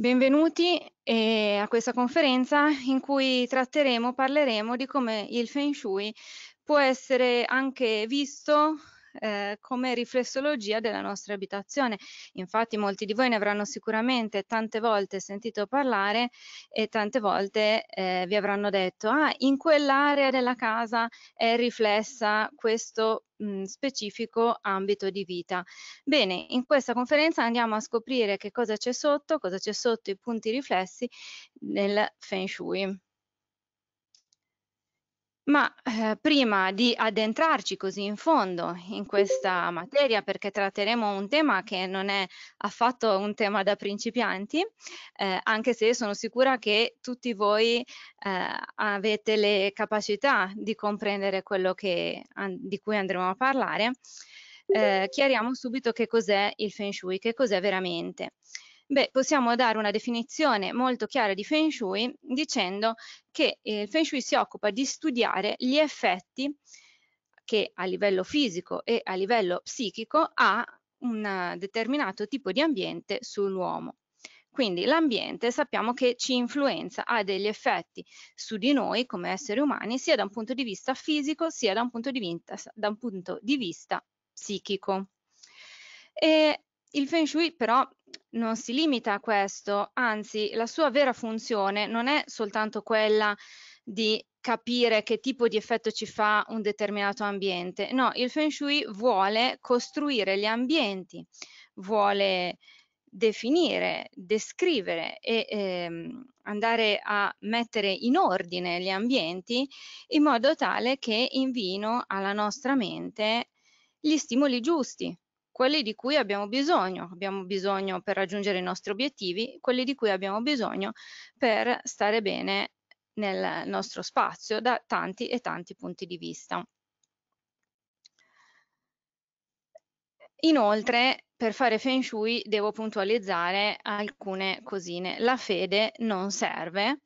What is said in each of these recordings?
Benvenuti eh, a questa conferenza in cui tratteremo, parleremo di come il Feng Shui può essere anche visto eh, come riflessologia della nostra abitazione. Infatti molti di voi ne avranno sicuramente tante volte sentito parlare e tante volte eh, vi avranno detto ah in quell'area della casa è riflessa questo mh, specifico ambito di vita. Bene, in questa conferenza andiamo a scoprire che cosa c'è sotto, cosa c'è sotto i punti riflessi nel Feng Shui. Ma eh, prima di addentrarci così in fondo in questa materia, perché tratteremo un tema che non è affatto un tema da principianti, eh, anche se sono sicura che tutti voi eh, avete le capacità di comprendere quello che, an, di cui andremo a parlare, eh, chiariamo subito che cos'è il Feng Shui, che cos'è veramente. Beh, possiamo dare una definizione molto chiara di Feng Shui dicendo che il eh, Feng Shui si occupa di studiare gli effetti che a livello fisico e a livello psichico ha un determinato tipo di ambiente sull'uomo. Quindi l'ambiente sappiamo che ci influenza, ha degli effetti su di noi come esseri umani sia da un punto di vista fisico sia da un punto di vista, un punto di vista psichico. E il Feng Shui però non si limita a questo, anzi la sua vera funzione non è soltanto quella di capire che tipo di effetto ci fa un determinato ambiente, no, il feng shui vuole costruire gli ambienti, vuole definire, descrivere e ehm, andare a mettere in ordine gli ambienti in modo tale che invino alla nostra mente gli stimoli giusti, quelli di cui abbiamo bisogno, abbiamo bisogno per raggiungere i nostri obiettivi, quelli di cui abbiamo bisogno per stare bene nel nostro spazio da tanti e tanti punti di vista. Inoltre, per fare Feng Shui devo puntualizzare alcune cosine. La fede non serve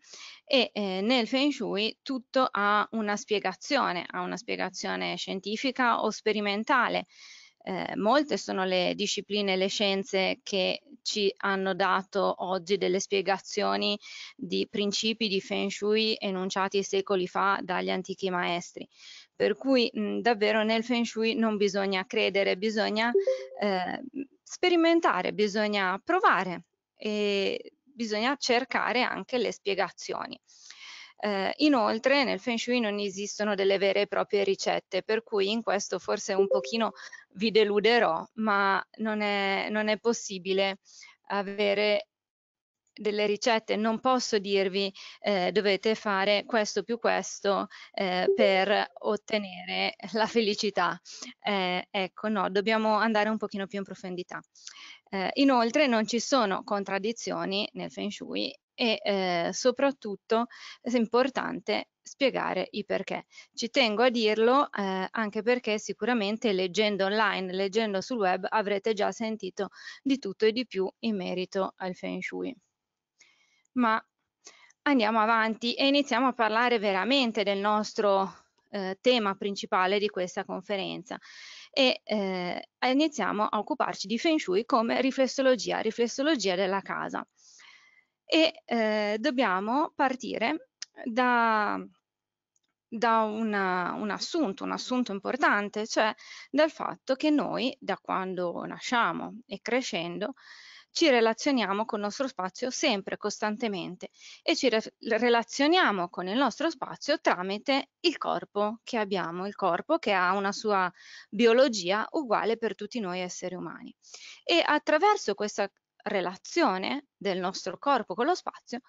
e eh, nel Feng Shui tutto ha una spiegazione, ha una spiegazione scientifica o sperimentale eh, molte sono le discipline, e le scienze che ci hanno dato oggi delle spiegazioni di principi di Feng Shui enunciati secoli fa dagli antichi maestri. Per cui mh, davvero nel Feng Shui non bisogna credere, bisogna eh, sperimentare, bisogna provare e bisogna cercare anche le spiegazioni. Eh, inoltre nel Feng Shui non esistono delle vere e proprie ricette, per cui in questo forse un pochino vi deluderò, ma non è, non è possibile avere delle ricette non posso dirvi eh, dovete fare questo più questo eh, per ottenere la felicità eh, ecco no dobbiamo andare un pochino più in profondità eh, inoltre non ci sono contraddizioni nel feng shui e eh, soprattutto è importante spiegare i perché. Ci tengo a dirlo eh, anche perché sicuramente leggendo online, leggendo sul web avrete già sentito di tutto e di più in merito al Feng Shui. Ma andiamo avanti e iniziamo a parlare veramente del nostro eh, tema principale di questa conferenza e eh, iniziamo a occuparci di Feng Shui come riflessologia, riflessologia della casa e eh, dobbiamo partire da, da una, un assunto, un assunto importante, cioè dal fatto che noi da quando nasciamo e crescendo ci relazioniamo con il nostro spazio sempre, costantemente e ci re relazioniamo con il nostro spazio tramite il corpo che abbiamo, il corpo che ha una sua biologia uguale per tutti noi esseri umani. E attraverso questa relazione del nostro corpo con lo spazio,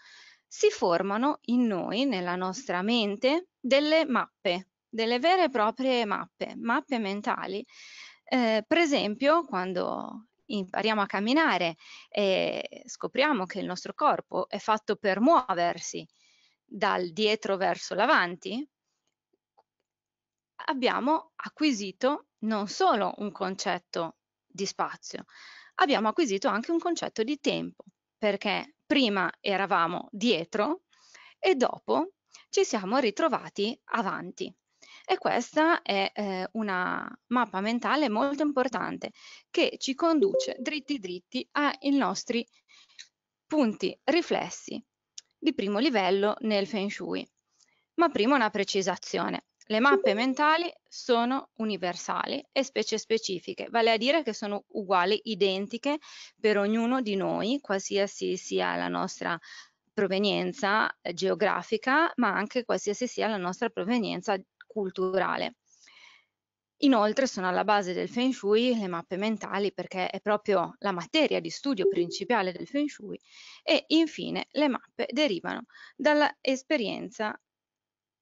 si formano in noi, nella nostra mente, delle mappe, delle vere e proprie mappe, mappe mentali. Eh, per esempio, quando impariamo a camminare e scopriamo che il nostro corpo è fatto per muoversi dal dietro verso l'avanti, abbiamo acquisito non solo un concetto di spazio, abbiamo acquisito anche un concetto di tempo, perché prima eravamo dietro e dopo ci siamo ritrovati avanti. E questa è eh, una mappa mentale molto importante che ci conduce dritti dritti ai nostri punti riflessi di primo livello nel Feng Shui. Ma prima una precisazione. Le mappe mentali sono universali e specie specifiche, vale a dire che sono uguali, identiche per ognuno di noi, qualsiasi sia la nostra provenienza eh, geografica, ma anche qualsiasi sia la nostra provenienza culturale. Inoltre sono alla base del Feng Shui le mappe mentali perché è proprio la materia di studio principale del Feng Shui e infine le mappe derivano dall'esperienza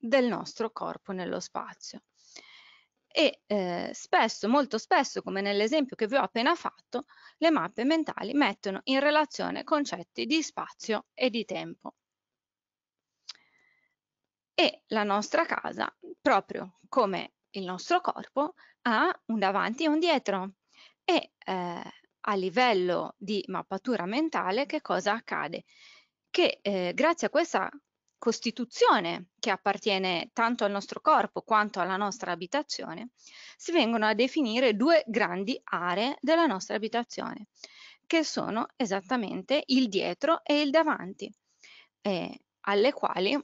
del nostro corpo nello spazio. E eh, spesso, molto spesso, come nell'esempio che vi ho appena fatto, le mappe mentali mettono in relazione concetti di spazio e di tempo. E la nostra casa, proprio come il nostro corpo, ha un davanti e un dietro. E eh, a livello di mappatura mentale che cosa accade? Che eh, grazie a questa costituzione che appartiene tanto al nostro corpo quanto alla nostra abitazione, si vengono a definire due grandi aree della nostra abitazione, che sono esattamente il dietro e il davanti, eh, alle quali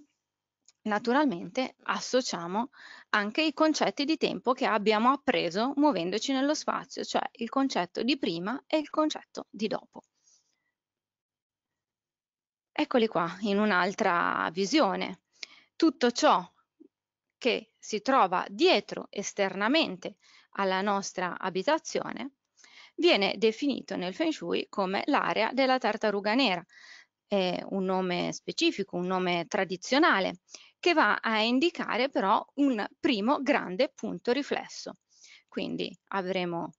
naturalmente associamo anche i concetti di tempo che abbiamo appreso muovendoci nello spazio, cioè il concetto di prima e il concetto di dopo. Eccoli qua, in un'altra visione. Tutto ciò che si trova dietro esternamente alla nostra abitazione viene definito nel Feng Shui come l'area della tartaruga nera, È un nome specifico, un nome tradizionale, che va a indicare però un primo grande punto riflesso. Quindi avremo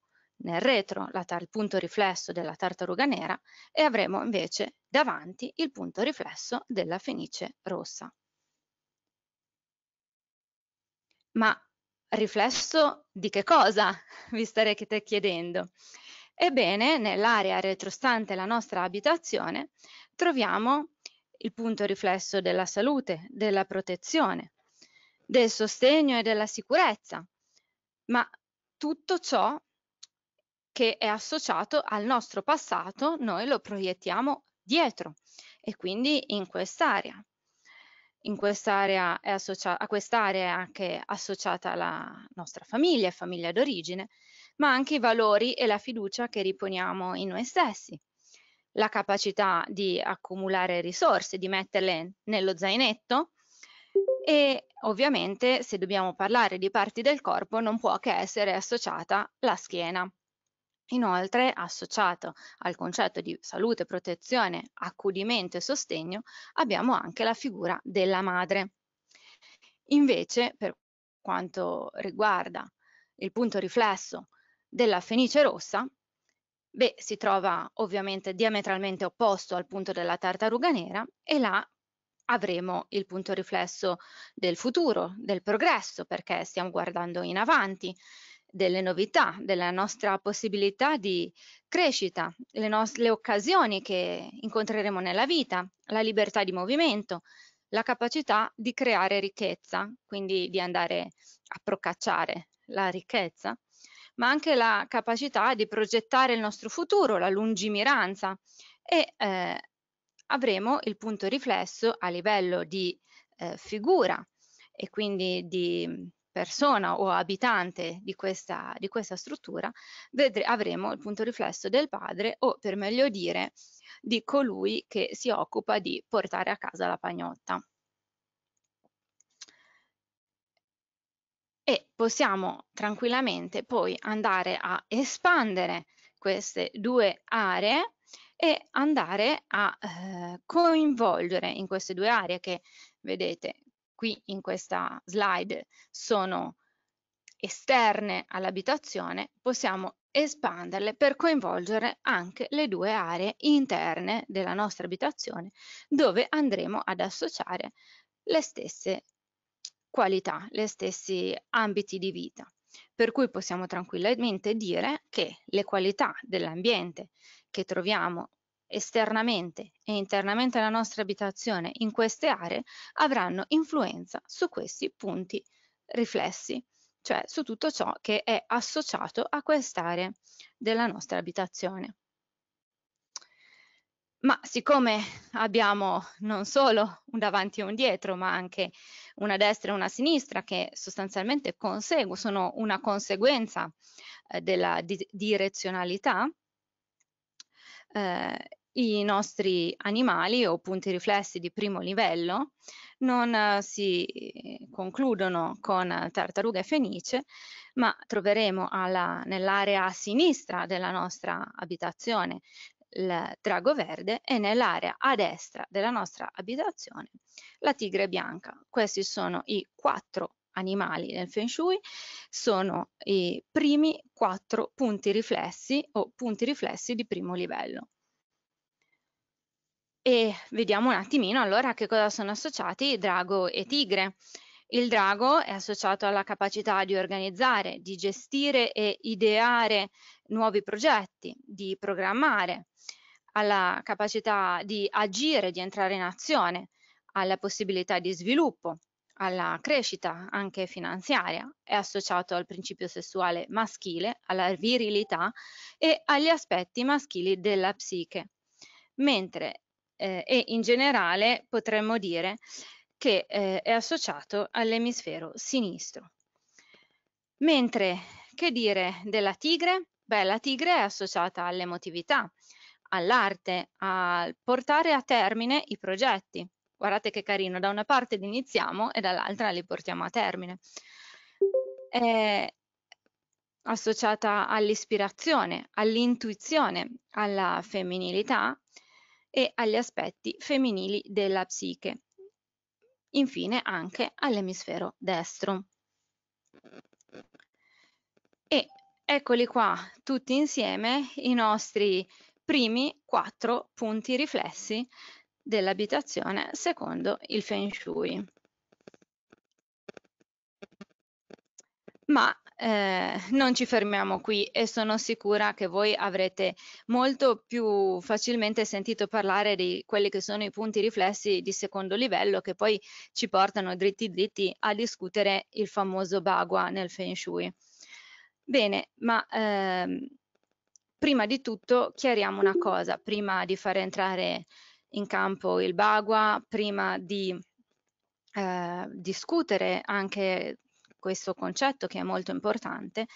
nel retro il punto riflesso della tartaruga nera e avremo invece davanti il punto riflesso della fenice rossa. Ma riflesso di che cosa? Vi starete chiedendo. Ebbene, nell'area retrostante la nostra abitazione troviamo il punto riflesso della salute, della protezione, del sostegno e della sicurezza, ma tutto ciò che è associato al nostro passato, noi lo proiettiamo dietro e quindi in quest'area. In quest'area è a quest'area è anche associata la nostra famiglia, famiglia d'origine, ma anche i valori e la fiducia che riponiamo in noi stessi, la capacità di accumulare risorse, di metterle nello zainetto e ovviamente se dobbiamo parlare di parti del corpo non può che essere associata la schiena. Inoltre, associato al concetto di salute, protezione, accudimento e sostegno, abbiamo anche la figura della madre. Invece, per quanto riguarda il punto riflesso della fenice rossa, beh, si trova ovviamente diametralmente opposto al punto della tartaruga nera e là avremo il punto riflesso del futuro, del progresso, perché stiamo guardando in avanti delle novità, della nostra possibilità di crescita, le, le occasioni che incontreremo nella vita, la libertà di movimento, la capacità di creare ricchezza, quindi di andare a procacciare la ricchezza, ma anche la capacità di progettare il nostro futuro, la lungimiranza e eh, avremo il punto riflesso a livello di eh, figura e quindi di persona o abitante di questa, di questa struttura, vedre, avremo il punto riflesso del padre o per meglio dire di colui che si occupa di portare a casa la pagnotta. E possiamo tranquillamente poi andare a espandere queste due aree e andare a eh, coinvolgere in queste due aree che vedete qui in questa slide sono esterne all'abitazione, possiamo espanderle per coinvolgere anche le due aree interne della nostra abitazione dove andremo ad associare le stesse qualità, gli stessi ambiti di vita. Per cui possiamo tranquillamente dire che le qualità dell'ambiente che troviamo esternamente e internamente alla nostra abitazione in queste aree avranno influenza su questi punti riflessi, cioè su tutto ciò che è associato a quest'area della nostra abitazione. Ma siccome abbiamo non solo un davanti e un dietro, ma anche una destra e una sinistra che sostanzialmente conseguo, sono una conseguenza eh, della di direzionalità, eh, i nostri animali o punti riflessi di primo livello non eh, si eh, concludono con tartaruga e fenice, ma troveremo nell'area a sinistra della nostra abitazione il drago verde e nell'area a destra della nostra abitazione la tigre bianca. Questi sono i quattro animali nel Feng Shui, sono i primi quattro punti riflessi o punti riflessi di primo livello. E vediamo un attimino allora a che cosa sono associati drago e tigre. Il drago è associato alla capacità di organizzare, di gestire e ideare nuovi progetti, di programmare, alla capacità di agire, di entrare in azione, alla possibilità di sviluppo, alla crescita anche finanziaria, è associato al principio sessuale maschile, alla virilità e agli aspetti maschili della psiche. Mentre eh, e in generale potremmo dire che eh, è associato all'emisfero sinistro. Mentre che dire della tigre? Beh, la tigre è associata all'emotività, all'arte, a portare a termine i progetti. Guardate che carino, da una parte li iniziamo e dall'altra li portiamo a termine. È associata all'ispirazione, all'intuizione, alla femminilità e agli aspetti femminili della psiche. Infine anche all'emisfero destro. E eccoli qua tutti insieme i nostri primi quattro punti riflessi dell'abitazione secondo il Feng Shui. Ma eh, non ci fermiamo qui e sono sicura che voi avrete molto più facilmente sentito parlare di quelli che sono i punti riflessi di secondo livello che poi ci portano dritti dritti a discutere il famoso bagua nel Feng Shui. Bene, ma ehm, prima di tutto chiariamo una cosa, prima di far entrare in campo il bagua, prima di eh, discutere anche questo concetto che è molto importante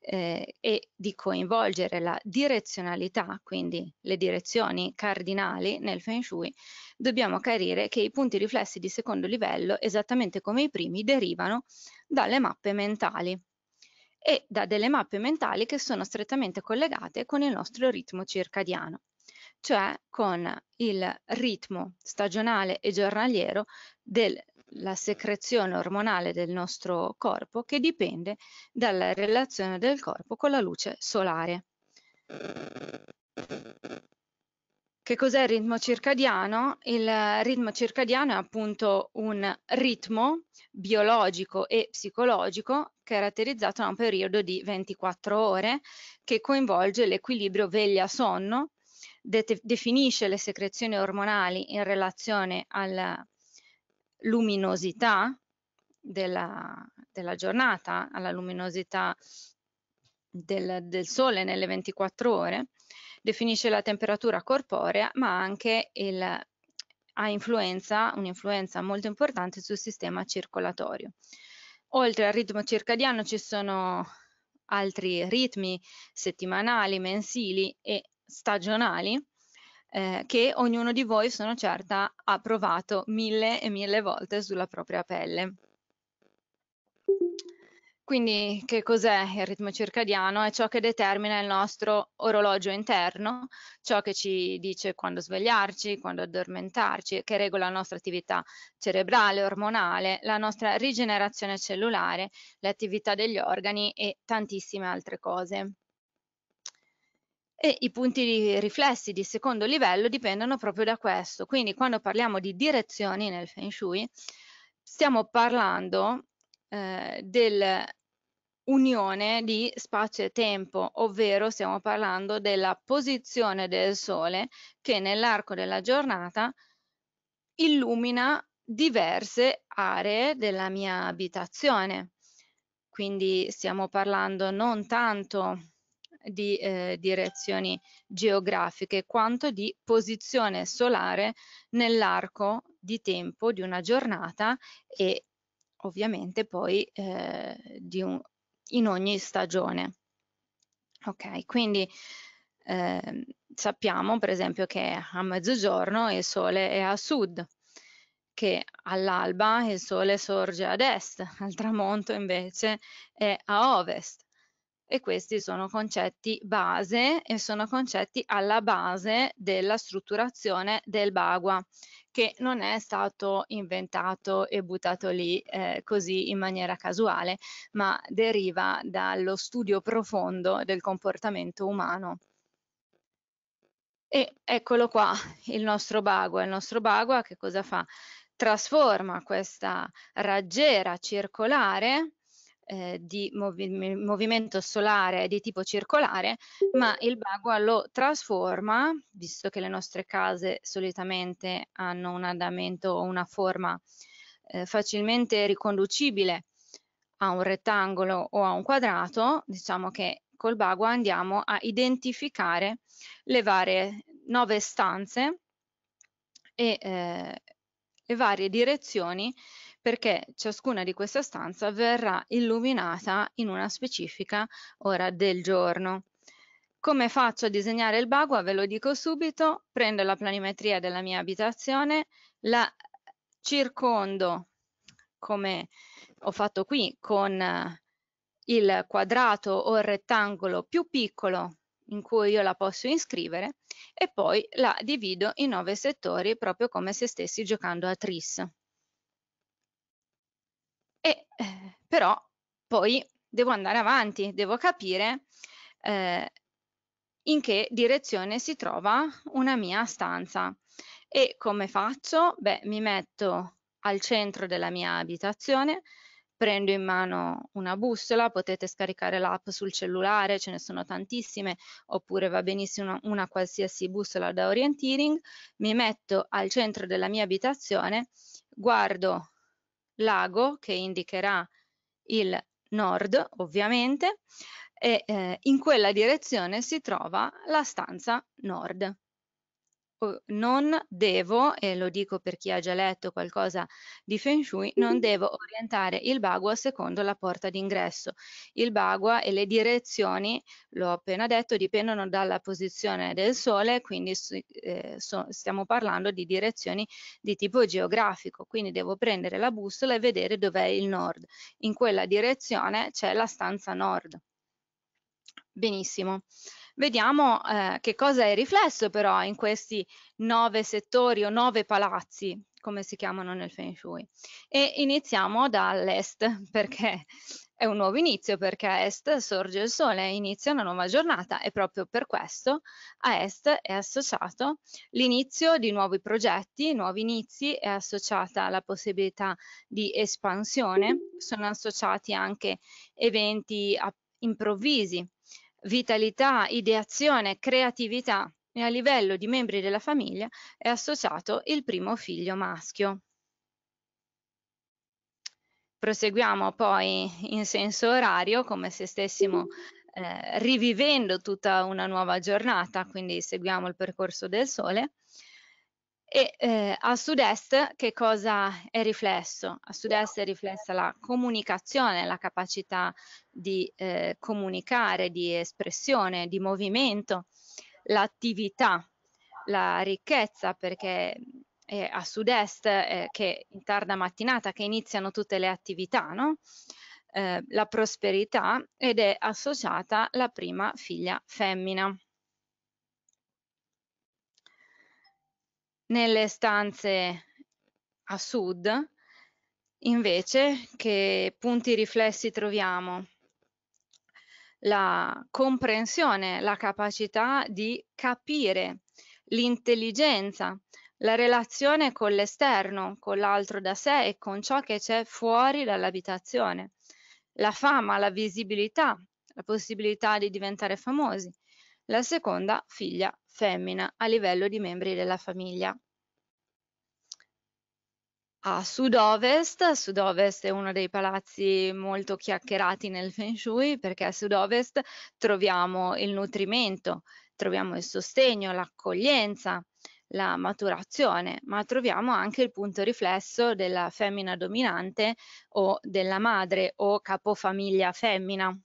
eh, e di coinvolgere la direzionalità, quindi le direzioni cardinali nel Feng Shui, dobbiamo chiarire che i punti riflessi di secondo livello, esattamente come i primi, derivano dalle mappe mentali e da delle mappe mentali che sono strettamente collegate con il nostro ritmo circadiano, cioè con il ritmo stagionale e giornaliero del la secrezione ormonale del nostro corpo che dipende dalla relazione del corpo con la luce solare. Che cos'è il ritmo circadiano? Il ritmo circadiano è appunto un ritmo biologico e psicologico caratterizzato da un periodo di 24 ore che coinvolge l'equilibrio veglia-sonno, de definisce le secrezioni ormonali in relazione al luminosità della, della giornata, alla luminosità del, del sole nelle 24 ore, definisce la temperatura corporea, ma anche il, ha influenza, un'influenza molto importante sul sistema circolatorio. Oltre al ritmo circadiano ci sono altri ritmi settimanali, mensili e stagionali eh, che ognuno di voi, sono certa, ha provato mille e mille volte sulla propria pelle. Quindi che cos'è il ritmo circadiano? È ciò che determina il nostro orologio interno, ciò che ci dice quando svegliarci, quando addormentarci, che regola la nostra attività cerebrale, ormonale, la nostra rigenerazione cellulare, le attività degli organi e tantissime altre cose. E i punti riflessi di secondo livello dipendono proprio da questo. Quindi quando parliamo di direzioni nel Feng Shui, stiamo parlando eh, dell'unione di spazio e tempo, ovvero stiamo parlando della posizione del Sole che nell'arco della giornata illumina diverse aree della mia abitazione. Quindi stiamo parlando non tanto di eh, direzioni geografiche quanto di posizione solare nell'arco di tempo di una giornata e ovviamente poi eh, un, in ogni stagione. Ok, quindi eh, sappiamo per esempio che a mezzogiorno il sole è a sud, che all'alba il sole sorge ad est, al tramonto invece è a ovest e questi sono concetti base e sono concetti alla base della strutturazione del Bagua che non è stato inventato e buttato lì eh, così in maniera casuale ma deriva dallo studio profondo del comportamento umano. E eccolo qua il nostro Bagua. Il nostro Bagua che cosa fa? Trasforma questa raggiera circolare eh, di movi movimento solare di tipo circolare, ma il bagua lo trasforma, visto che le nostre case solitamente hanno un andamento o una forma eh, facilmente riconducibile a un rettangolo o a un quadrato, diciamo che col bagua andiamo a identificare le varie nove stanze e eh, le varie direzioni perché ciascuna di queste stanze verrà illuminata in una specifica ora del giorno. Come faccio a disegnare il bagua? Ve lo dico subito, prendo la planimetria della mia abitazione, la circondo come ho fatto qui con eh, il quadrato o il rettangolo più piccolo in cui io la posso iscrivere e poi la divido in nove settori proprio come se stessi giocando a tris. E, eh, però poi devo andare avanti, devo capire eh, in che direzione si trova una mia stanza. E come faccio? Beh, mi metto al centro della mia abitazione, prendo in mano una bussola, potete scaricare l'app sul cellulare, ce ne sono tantissime, oppure va benissimo una, qualsiasi bussola da orienteering, mi metto al centro della mia abitazione, guardo lago che indicherà il nord ovviamente e eh, in quella direzione si trova la stanza nord. Uhm, non devo, e lo dico per chi ha già letto qualcosa di Feng Shui, non devo orientare il bagua secondo la porta d'ingresso. Il bagua e le direzioni, l'ho appena detto, dipendono dalla posizione del sole, quindi eh, so, stiamo parlando di direzioni di tipo geografico, quindi devo prendere la bussola e vedere dov'è il nord. In quella direzione c'è la stanza nord. Benissimo. Vediamo eh, che cosa è riflesso però in questi nove settori o nove palazzi, come si chiamano nel Feng Shui. E iniziamo dall'est, perché è un nuovo inizio, perché a est sorge il sole, inizia una nuova giornata e proprio per questo a est è associato l'inizio di nuovi progetti, nuovi inizi, è associata la possibilità di espansione, sono associati anche eventi improvvisi vitalità, ideazione, creatività e a livello di membri della famiglia è associato il primo figlio maschio. Proseguiamo poi in senso orario come se stessimo eh, rivivendo tutta una nuova giornata, quindi seguiamo il percorso del sole e eh, a sud-est che cosa è riflesso? A sud-est è riflessa la comunicazione, la capacità di eh, comunicare, di espressione, di movimento, l'attività, la ricchezza, perché è eh, a sud-est eh, che in tarda mattinata che iniziano tutte le attività, no? Eh, la prosperità ed è associata la prima figlia femmina. Nelle stanze a sud, invece, che punti riflessi troviamo? La comprensione, la capacità di capire, l'intelligenza, la relazione con l'esterno, con l'altro da sé e con ciò che c'è fuori dall'abitazione, la fama, la visibilità, la possibilità di diventare famosi, la seconda figlia femmina a livello di membri della famiglia. A sud-ovest, sud-ovest è uno dei palazzi molto chiacchierati nel Feng Shui perché a sud-ovest troviamo il nutrimento, troviamo il sostegno, l'accoglienza, la maturazione, ma troviamo anche il punto riflesso della femmina dominante o della madre o capofamiglia femmina.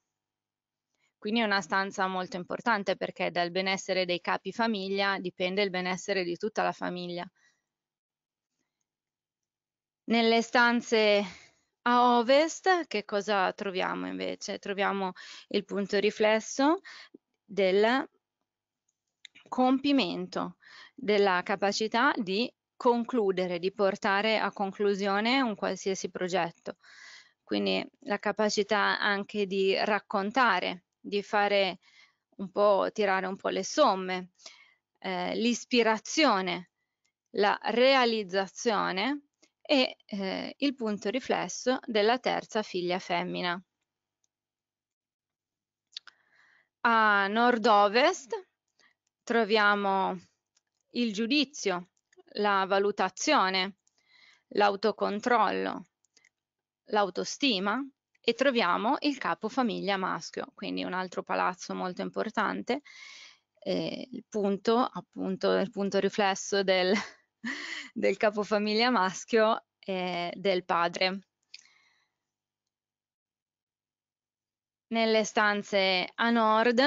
Quindi è una stanza molto importante perché dal benessere dei capi famiglia dipende il benessere di tutta la famiglia. Nelle stanze a ovest che cosa troviamo invece? Troviamo il punto riflesso del compimento, della capacità di concludere, di portare a conclusione un qualsiasi progetto. Quindi la capacità anche di raccontare di fare un po', tirare un po' le somme, eh, l'ispirazione, la realizzazione e eh, il punto riflesso della terza figlia femmina. A nord-ovest troviamo il giudizio, la valutazione, l'autocontrollo, l'autostima e troviamo il capofamiglia maschio, quindi un altro palazzo molto importante, eh, il punto, appunto, il punto riflesso del, del capofamiglia maschio eh, del padre. Nelle stanze a nord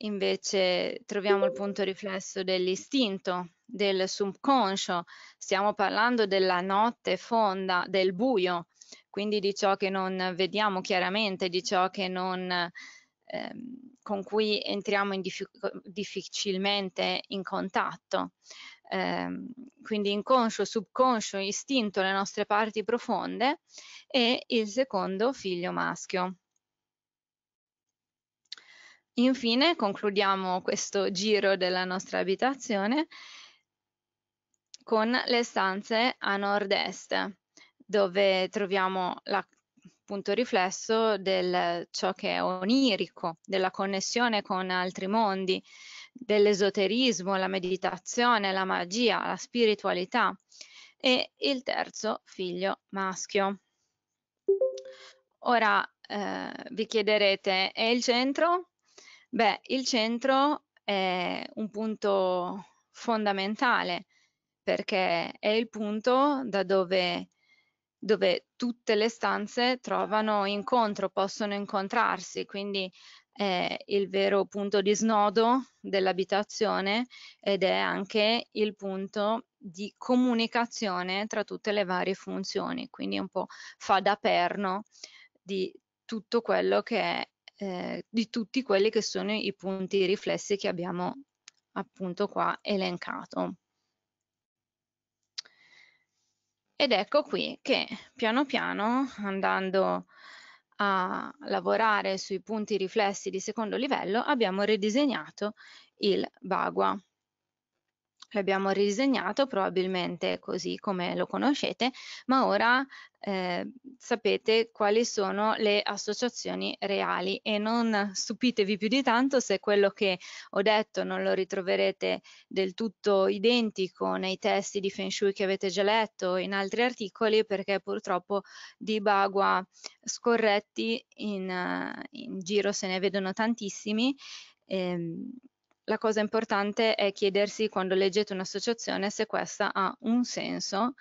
invece troviamo il punto riflesso dell'istinto, del subconscio, stiamo parlando della notte fonda, del buio, quindi di ciò che non vediamo chiaramente, di ciò che non, ehm, con cui entriamo in difficilmente in contatto. Ehm, quindi inconscio, subconscio, istinto, le nostre parti profonde e il secondo figlio maschio. Infine concludiamo questo giro della nostra abitazione con le stanze a nord-est dove troviamo la, punto riflesso del ciò che è onirico, della connessione con altri mondi, dell'esoterismo, la meditazione, la magia, la spiritualità e il terzo figlio maschio. Ora eh, vi chiederete, è il centro? Beh, il centro è un punto fondamentale perché è il punto da dove dove tutte le stanze trovano incontro, possono incontrarsi, quindi è il vero punto di snodo dell'abitazione ed è anche il punto di comunicazione tra tutte le varie funzioni, quindi un po' fa da perno di tutto quello che è, eh, di tutti quelli che sono i punti riflessi che abbiamo appunto qua elencato. Ed ecco qui che piano piano andando a lavorare sui punti riflessi di secondo livello abbiamo ridisegnato il bagua l'abbiamo ridisegnato probabilmente così come lo conoscete, ma ora eh, sapete quali sono le associazioni reali e non stupitevi più di tanto se quello che ho detto non lo ritroverete del tutto identico nei testi di Feng Shui che avete già letto in altri articoli perché purtroppo di bagua scorretti in, in giro se ne vedono tantissimi. Ehm, la cosa importante è chiedersi quando leggete un'associazione se questa ha un senso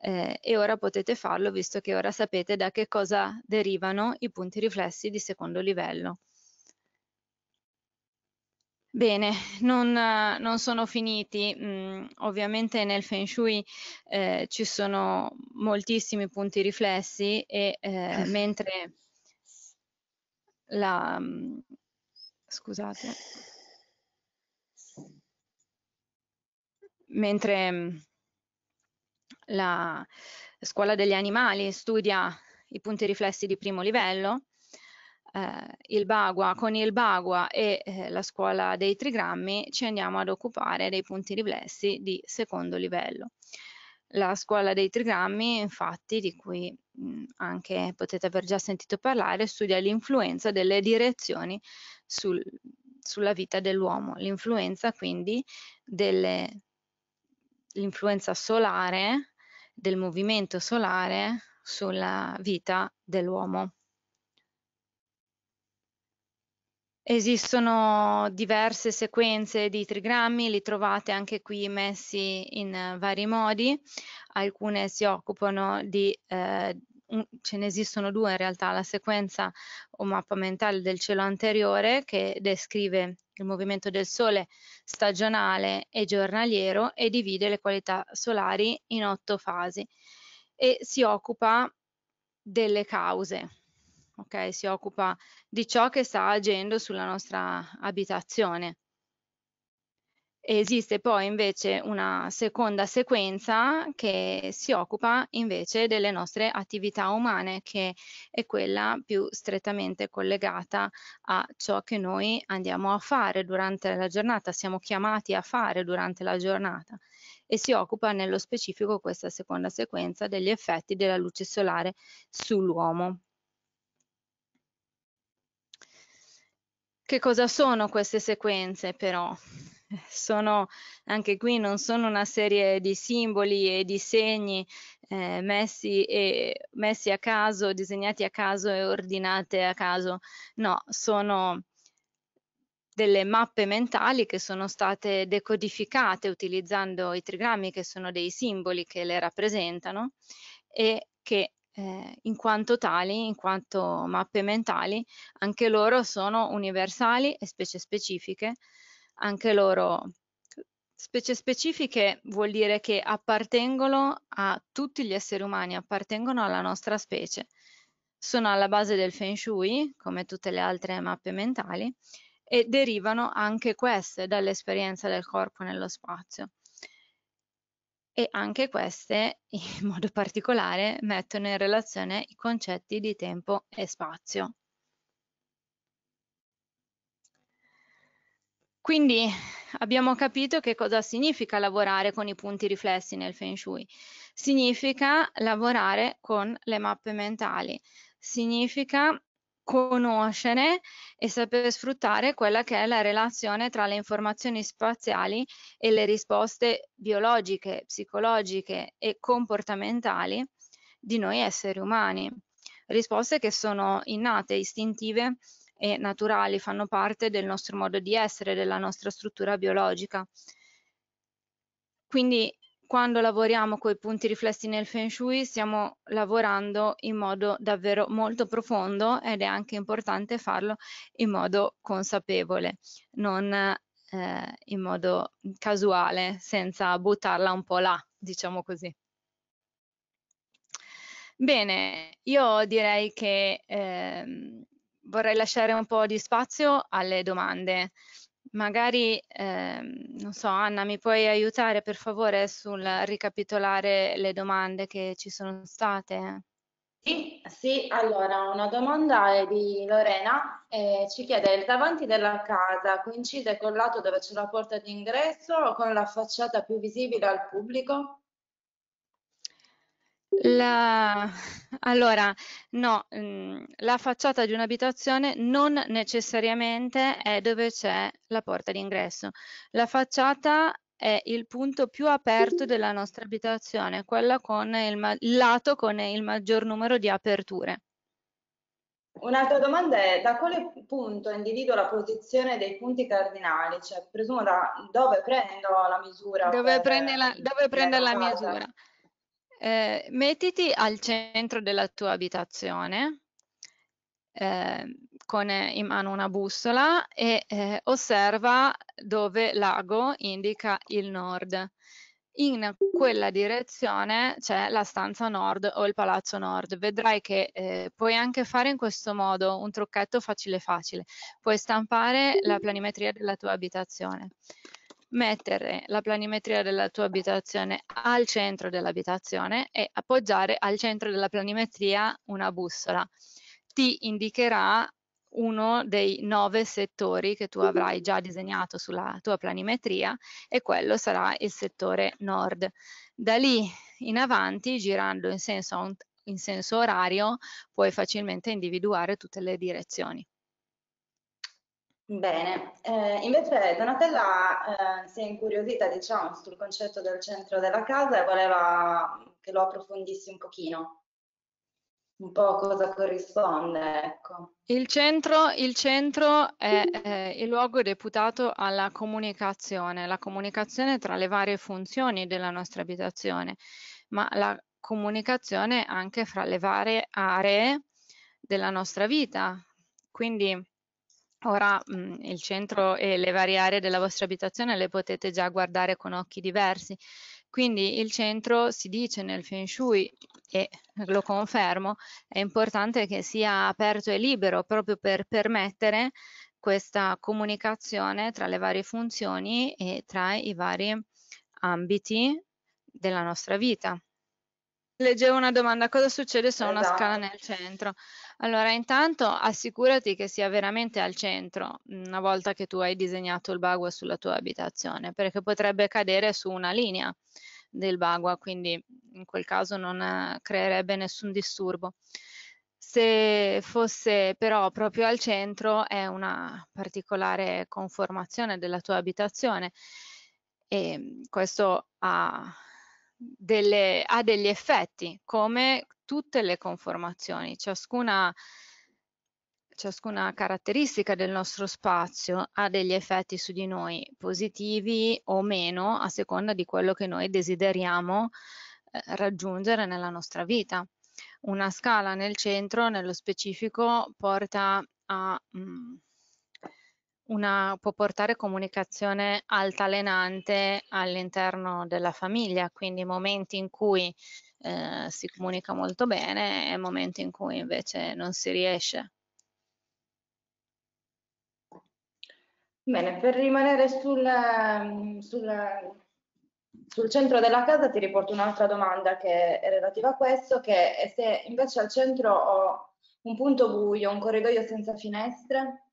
eh, e ora potete farlo visto che ora sapete da che cosa derivano i punti riflessi di secondo livello. Bene, non, non, sono finiti. Mm, ovviamente nel Feng Shui eh, ci sono moltissimi punti riflessi e eh, mm. mentre la... Mm, scusate. mentre mm, la scuola degli animali studia i punti riflessi di primo livello, eh, il Bagua, con il Bagua e eh, la scuola dei trigrammi ci andiamo ad occupare dei punti riflessi di secondo livello. La scuola dei trigrammi, infatti, di cui mh, mm, anche potete aver già sentito parlare, studia l'influenza delle direzioni sul, sulla vita dell'uomo, l'influenza quindi delle l'influenza solare, del movimento solare sulla vita dell'uomo. Esistono diverse sequenze di trigrammi, li trovate anche qui messi in eh, vari modi. Alcune si occupano di eh, ce ne esistono due in realtà, la sequenza o mappa mentale del cielo anteriore che descrive il movimento del Sole stagionale e giornaliero e divide le qualità solari in otto fasi e si occupa delle cause, okay? si occupa di ciò che sta agendo sulla nostra abitazione. Esiste poi invece una seconda sequenza che si occupa invece delle nostre attività umane, che è quella più strettamente collegata a ciò che noi andiamo a fare durante la giornata, siamo chiamati a fare durante la giornata e si occupa nello specifico questa seconda sequenza degli effetti della luce solare sull'uomo. Che cosa sono queste sequenze però? sono anche qui non sono una serie di simboli e di segni eh, messi, e, messi a caso, disegnati a caso e ordinate a caso, no, sono delle mappe mentali che sono state decodificate utilizzando i trigrammi che sono dei simboli che le rappresentano e che eh, in quanto tali, in quanto mappe mentali, anche loro sono universali e specie specifiche anche loro specie specifiche vuol dire che appartengono a tutti gli esseri umani, appartengono alla nostra specie. Sono alla base del Feng Shui, come tutte le altre mappe mentali, e derivano anche queste dall'esperienza del corpo nello spazio. E anche queste, in modo particolare, mettono in relazione i concetti di tempo e spazio. Quindi abbiamo capito che cosa significa lavorare con i punti riflessi nel Feng Shui. Significa lavorare con le mappe mentali, significa conoscere e sapere sfruttare quella che è la relazione tra le informazioni spaziali e le risposte biologiche, psicologiche e comportamentali di noi esseri umani, risposte che sono innate, istintive e naturali, fanno parte del nostro modo di essere, della nostra struttura biologica. Quindi quando lavoriamo con i punti riflessi nel Feng Shui stiamo lavorando in modo davvero molto profondo ed è anche importante farlo in modo consapevole, non eh, in modo casuale, senza buttarla un po' là, diciamo così. Bene, io direi che eh, vorrei lasciare un po' di spazio alle domande. Magari, eh, non so, Anna, mi puoi aiutare per favore sul ricapitolare le domande che ci sono state? Sì, sì, allora una domanda è di Lorena, eh, ci chiede il davanti della casa coincide col lato dove c'è la porta d'ingresso o con la facciata più visibile al pubblico? La... Allora, no, mm, la facciata di un'abitazione non necessariamente è dove c'è la porta d'ingresso. La facciata è il punto più aperto della nostra abitazione, quella con il, ma... lato con il maggior numero di aperture. Un'altra domanda è da quale punto individuo la posizione dei punti cardinali? Cioè, presumo da dove prendo la misura? Dove prende la, dove prende la misura? Eh, mettiti al centro della tua abitazione ehm, eh, con in mano una bussola e eh, osserva dove l'ago indica il nord. In quella direzione c'è la stanza nord o il palazzo nord. Vedrai che eh, puoi anche fare in questo modo un trucchetto facile facile. Puoi stampare la planimetria della tua abitazione mettere la planimetria della tua abitazione al centro dell'abitazione e appoggiare al centro della planimetria una bussola. Ti indicherà uno dei nove settori che tu avrai già disegnato sulla tua planimetria e quello sarà il settore nord. Da lì in avanti, girando in senso, in senso orario, puoi facilmente individuare tutte le direzioni. Bene, eh, invece Donatella eh, si è incuriosita diciamo, sul concetto del centro della casa e voleva che lo approfondissi un pochino, un po' cosa corrisponde. Ecco. Il centro, il centro è, è eh, il luogo deputato alla comunicazione, la comunicazione tra le varie funzioni della nostra abitazione, ma la comunicazione anche fra le varie aree della nostra vita. Quindi Ora mh, mhmm, il centro e le varie aree della vostra abitazione le potete già guardare con occhi diversi, quindi il centro si dice nel Feng Shui e lo confermo, è importante che sia aperto e libero proprio per permettere questa comunicazione tra le varie funzioni e tra i vari ambiti della nostra vita. Leggevo una domanda, cosa succede se ho esatto. una scala esatto. nel centro? Allora, intanto assicurati che sia veramente al centro una volta che tu hai disegnato il bagua sulla tua abitazione, perché potrebbe cadere su una linea del bagua, quindi in quel caso non eh, creerebbe nessun disturbo. Se fosse però proprio al centro è una particolare conformazione della tua abitazione e questo ha delle, ha degli effetti, come tutte le conformazioni. Ciascuna, ciascuna caratteristica del nostro spazio ha degli effetti su di noi, positivi o meno, a seconda di quello che noi desideriamo eh, raggiungere nella nostra vita. Una scala nel centro, nello specifico, porta a... Mh, mm, una, può portare comunicazione altalenante all'interno della famiglia, quindi momenti in cui eh, si comunica molto bene e momenti in cui invece non si riesce. Bene, per rimanere sul, mm, sul, sul centro della casa ti riporto un'altra domanda che è relativa a questo, che è se invece al centro ho un punto buio, un corridoio senza finestre,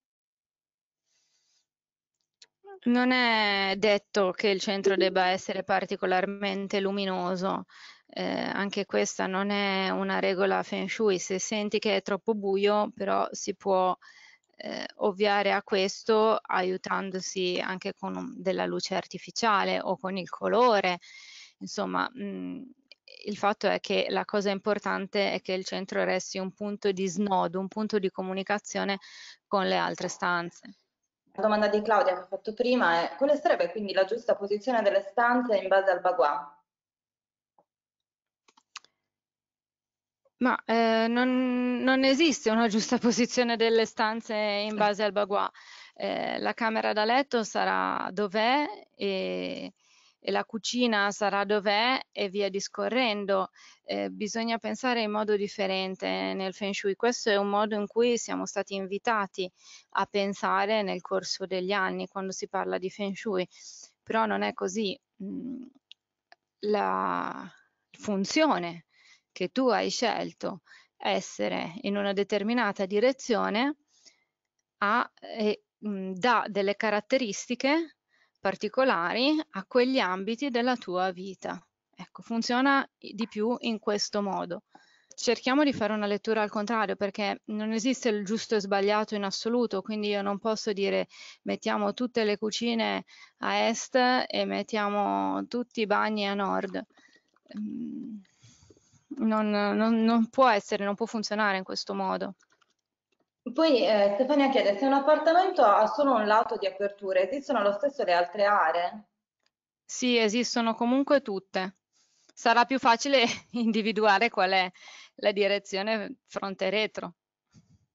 non è detto che il centro debba essere particolarmente luminoso, eh, anche questa non è una regola feng shui, se senti che è troppo buio però si può eh, ovviare a questo aiutandosi anche con un, della luce artificiale o con il colore, insomma mh, mm, il fatto è che la cosa importante è che il centro resti un punto di snodo, un punto di comunicazione con le altre stanze. La domanda di Claudia che ho fatto prima è quale sarebbe quindi la giusta posizione delle stanze in base al baguà? Ma eh, non, non, esiste una giusta posizione delle stanze in base al baguà. Eh, la camera da letto sarà dov'è e, e la cucina sarà dov'è e via discorrendo. Eh, bisogna pensare in modo differente eh, nel Feng Shui. Questo è un modo in cui siamo stati invitati a pensare nel corso degli anni quando si parla di Feng Shui, però non è così. Mm, la funzione che tu hai scelto essere in una determinata direzione ha, eh, mm, dà delle caratteristiche particolari a quegli ambiti della tua vita. Ecco, funziona di più in questo modo. Cerchiamo di fare una lettura al contrario perché non esiste il giusto e sbagliato in assoluto, quindi io non posso dire mettiamo tutte le cucine a est e mettiamo tutti i bagni a nord. Mm, non, non, non può essere, non può funzionare in questo modo. Poi eh, Stefania chiede se un appartamento ha solo un lato di apertura, esistono lo stesso le altre aree? Sì, esistono comunque tutte sarà più facile individuare qual è la direzione fronte e retro.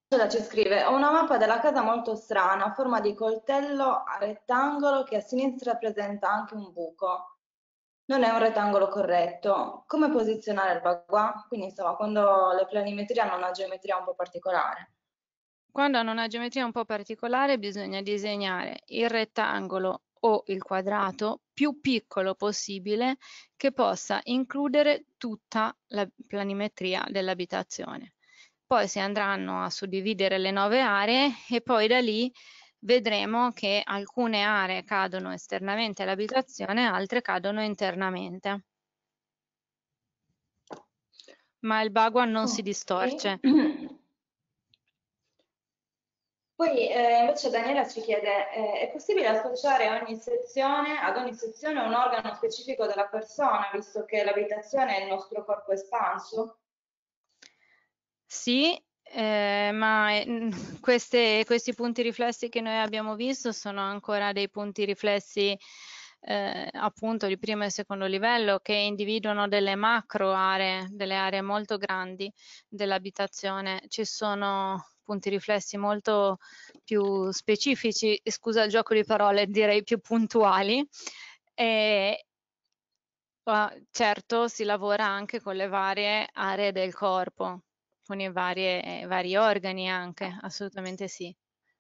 Cela ci scrive, ho una mappa della casa molto strana, a forma di coltello a rettangolo che a sinistra presenta anche un buco. Non è un rettangolo corretto. Come posizionare il bagua? Quindi insomma, quando la planimetria hanno una geometria un po' particolare. Quando hanno una geometria un po' particolare bisogna disegnare il rettangolo o il quadrato più piccolo possibile che possa includere tutta la planimetria dell'abitazione. Poi si andranno a suddividere le nove aree e poi da lì vedremo che alcune aree cadono esternamente all'abitazione, altre cadono internamente. Ma il bagua non oh, si distorce. Eh. Poi eh, invece Daniela ci chiede, eh, è possibile associare ogni sezione, ad ogni sezione un organo specifico della persona, visto che l'abitazione è il nostro corpo espanso? Sì, eh, ma eh, queste, questi punti riflessi che noi abbiamo visto sono ancora dei punti riflessi eh, appunto di primo e secondo livello che individuano delle macro aree, delle aree molto grandi dell'abitazione. Ci sono punti riflessi molto più specifici, scusa il gioco di parole, direi più puntuali. E, ah, certo si lavora anche con le varie aree del corpo, con i varie, vari organi anche, assolutamente sì.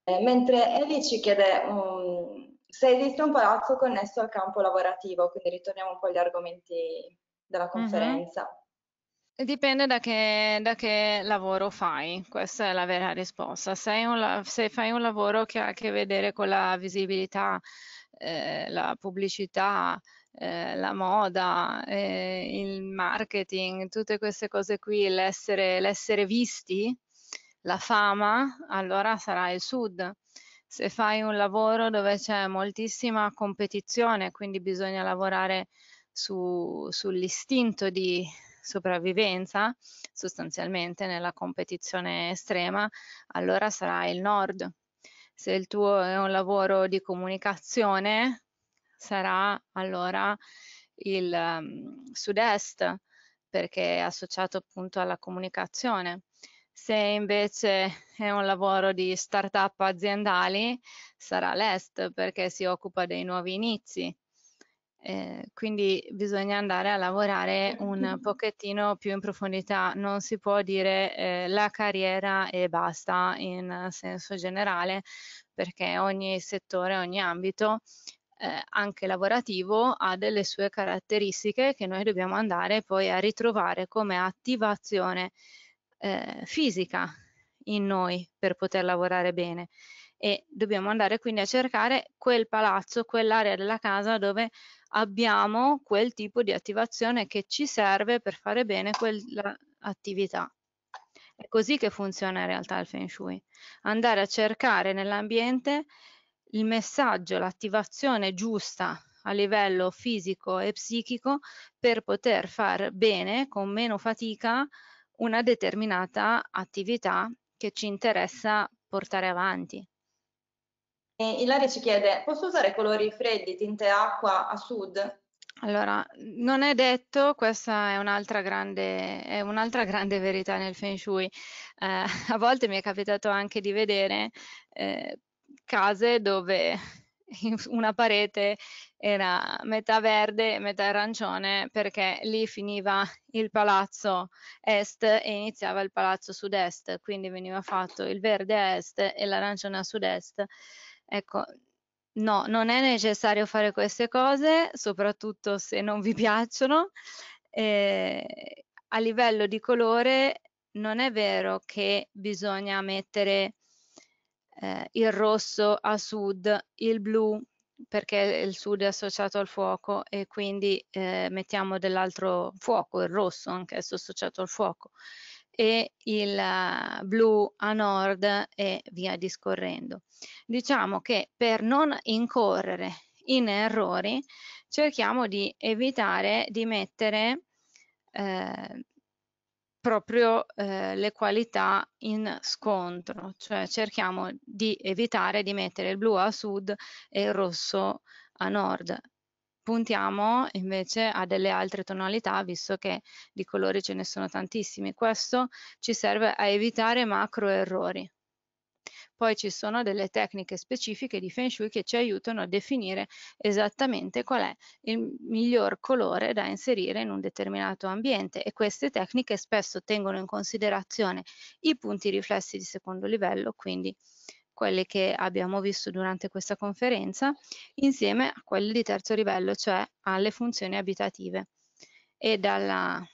Eh, mentre Eli ci chiede um, se esiste un palazzo connesso al campo lavorativo, quindi ritorniamo un po' agli argomenti della mhm. conferenza. Uh -huh. Dipende da che, da che, lavoro fai, questa è la vera risposta. Se, un, se, fai un lavoro che ha a che vedere con la visibilità, eh, la pubblicità, eh, la moda, eh, il marketing, tutte queste cose qui, l'essere, l'essere visti, la fama, allora sarà il sud. Se fai un lavoro dove c'è moltissima competizione, quindi bisogna lavorare su, sull'istinto di sopravvivenza sostanzialmente nella competizione estrema, allora sarà il nord. Se il tuo è un lavoro di comunicazione, sarà allora il um, sud-est, perché è associato appunto alla comunicazione. Se invece è un lavoro di start-up aziendali, sarà l'est perché si occupa dei nuovi inizi, eh, quindi bisogna andare a lavorare un pochettino più in profondità, non si può dire eh, la carriera e basta in senso generale, perché ogni settore, ogni ambito, eh, anche lavorativo, ha delle sue caratteristiche che noi dobbiamo andare poi a ritrovare come attivazione eh, fisica in noi per poter lavorare bene e dobbiamo andare quindi a cercare quel palazzo, quell'area della casa dove abbiamo quel tipo di attivazione che ci serve per fare bene quell'attività. È così che funziona in realtà il Feng Shui. Andare a cercare nell'ambiente il messaggio, l'attivazione giusta a livello fisico e psichico per poter far bene con meno fatica una determinata attività che ci interessa portare avanti. E Ilaria ci chiede, posso usare colori freddi, tinte acqua a sud? Allora, non è detto, questa è un'altra grande, un grande, verità nel Feng Shui. Eh, a volte mi è capitato anche di vedere eh, case dove una parete era metà verde, e metà arancione, perché lì finiva il palazzo est e iniziava il palazzo sud-est, quindi veniva fatto il verde a est e l'arancione a sud-est. Ecco, no, non è necessario fare queste cose, soprattutto se non vi piacciono. Eh, a livello di colore non è vero che bisogna mettere eh, il rosso a sud, il blu perché il sud è associato al fuoco e quindi eh, mettiamo dell'altro fuoco, il rosso anche è associato al fuoco e il eh, blu a nord e via discorrendo. Diciamo che per non incorrere in errori cerchiamo di evitare di mettere eh, proprio eh, le qualità in scontro, cioè cerchiamo di evitare di mettere il blu a sud e il rosso a nord, puntiamo invece a delle altre tonalità visto che di colori ce ne sono tantissimi. Questo ci serve a evitare macro errori. Poi ci sono delle tecniche specifiche di Feng Shui che ci aiutano a definire esattamente qual è il miglior colore da inserire in un determinato ambiente e queste tecniche spesso tengono in considerazione i punti riflessi di secondo livello, quindi quelle che abbiamo visto durante questa conferenza, insieme a quelle di terzo livello, cioè alle funzioni abitative. E dalla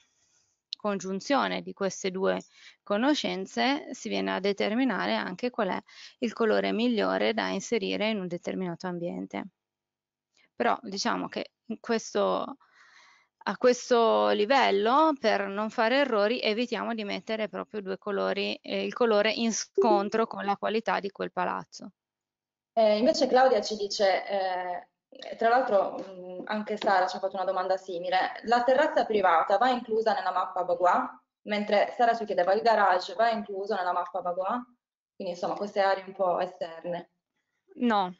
congiunzione di queste due conoscenze si viene a determinare anche qual è il colore migliore da inserire in un determinato ambiente. Però diciamo che in questo a questo livello, per non fare errori, evitiamo di mettere proprio due colori, eh, il colore in scontro con la qualità di quel palazzo. Eh, invece Claudia ci dice, eh, tra l'altro mm, anche Sara ci ha fatto una domanda simile, la terrazza privata va inclusa nella mappa Bagua? Mentre Sara ci chiedeva il garage va incluso nella mappa Bagua? Quindi insomma queste aree un po' esterne. No,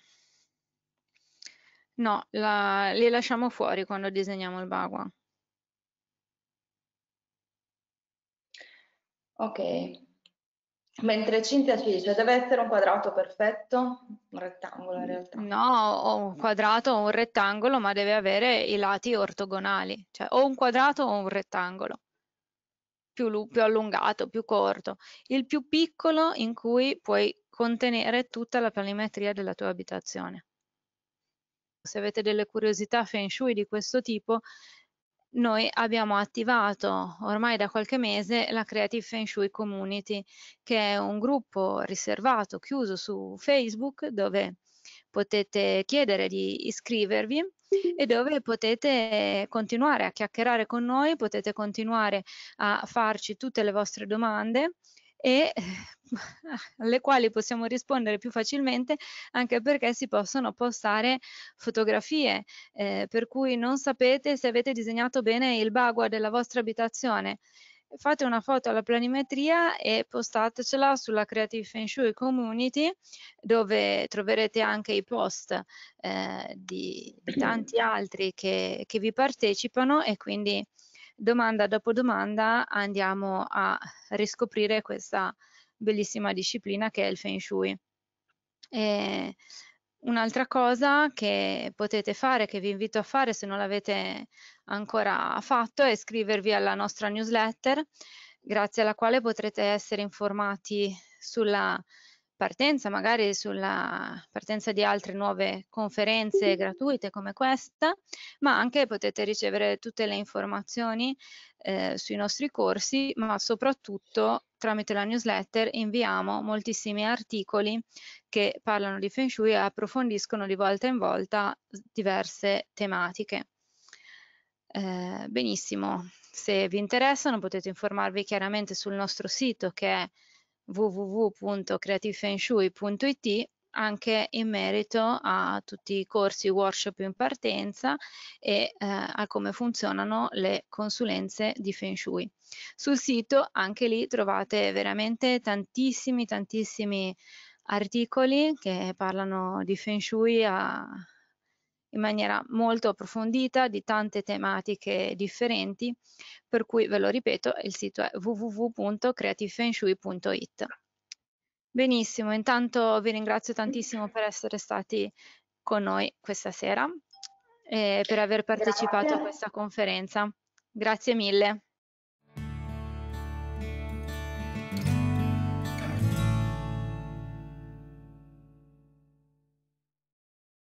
No, la- le lasciamo fuori quando disegniamo il bagua. Ok, mentre Cinzia ci dice, deve essere un quadrato perfetto, un rettangolo in realtà. No, o un quadrato o un rettangolo, ma deve avere i lati ortogonali, cioè o un quadrato o un rettangolo, più, più allungato, più corto. Il più piccolo in cui puoi contenere tutta la planimetria della tua abitazione se avete delle curiosità feng shui di questo tipo, noi abbiamo attivato ormai da qualche mese la Creative Feng Shui Community, che è un gruppo riservato, chiuso su Facebook, dove potete chiedere di iscrivervi e dove potete continuare a chiacchierare con noi, potete continuare a farci tutte le vostre domande e alle quali possiamo rispondere più facilmente anche perché si possono postare fotografie, eh, per cui non sapete se avete disegnato bene il bagua della vostra abitazione fate una foto alla planimetria e postatecela sulla Creative Feng Shui Community dove troverete anche i post eh, di, di, tanti altri che, che, vi partecipano e quindi domanda dopo domanda andiamo a riscoprire questa, bellissima disciplina che è il Feng Shui. E un'altra cosa che potete fare, che vi invito a fare se non l'avete ancora fatto, è iscrivervi alla nostra newsletter, grazie alla quale potrete essere informati sulla partenza, magari sulla partenza di altre nuove conferenze gratuite come questa, ma anche potete ricevere tutte le informazioni eh, sui nostri corsi, ma soprattutto tramite la newsletter inviamo moltissimi articoli che parlano di Feng Shui e approfondiscono di volta in volta diverse tematiche. Eh, benissimo, se vi interessano potete informarvi chiaramente sul nostro sito che è www.creativefenshui.it anche in merito a tutti i corsi workshop in partenza e eh, a come funzionano le consulenze di Feng Shui. Sul sito anche lì trovate veramente tantissimi tantissimi articoli che parlano di Feng Shui a, in maniera molto approfondita di tante tematiche differenti, per cui ve lo ripeto, il sito è www.creativefenshui.it. Benissimo, intanto vi ringrazio tantissimo per essere stati con noi questa sera e per aver partecipato Grazie. a questa conferenza. Grazie mille.